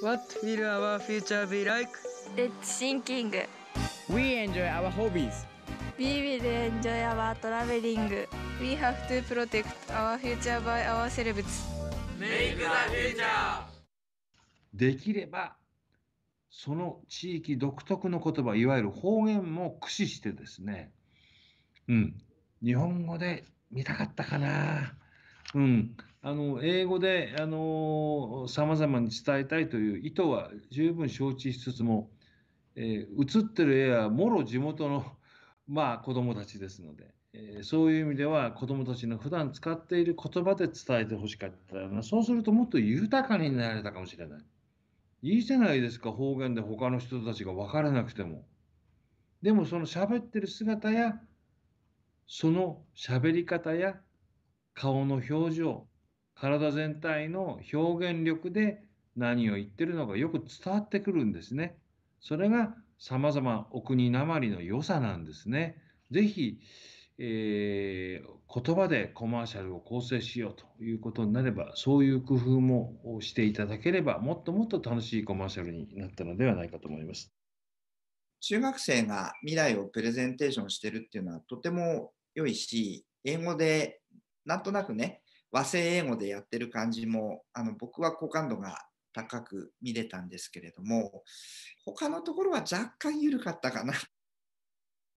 What will our future be like? Let's thinking. We enjoy our hobbies. We will enjoy our traveling. We have to protect our future by ourselves. Make the future! できればその地域独特の言葉いわゆる方言も駆使してですね、うん、日本語で見たかったかな、うん、あの英語でさまざまに伝えたいという意図は十分承知しつつも、えー、映ってる絵はもろ地元の、まあ、子どもたちですので、えー、そういう意味では子どもたちの普段使っている言葉で伝えてほしかったなそうするともっと豊かになれたかもしれない。いいじゃないですか方言で他の人たちが分からなくても。でもその喋ってる姿やその喋り方や顔の表情体全体の表現力で何を言ってるのかよく伝わってくるんですね。それが様々お国なまりの良さなんですね。ぜひ、えー、言葉でコマーシャルを構成しようということになればそういう工夫もしていただければもっともっと楽しいコマーシャルになったのではないかと思います。中学生が未来をプレゼンテーションしてるっていうのはとても良いし英語でなんとなくね和製英語でやってる感じもあの僕は好感度が高く見れたんですけれども他のところは若干緩かったかなっ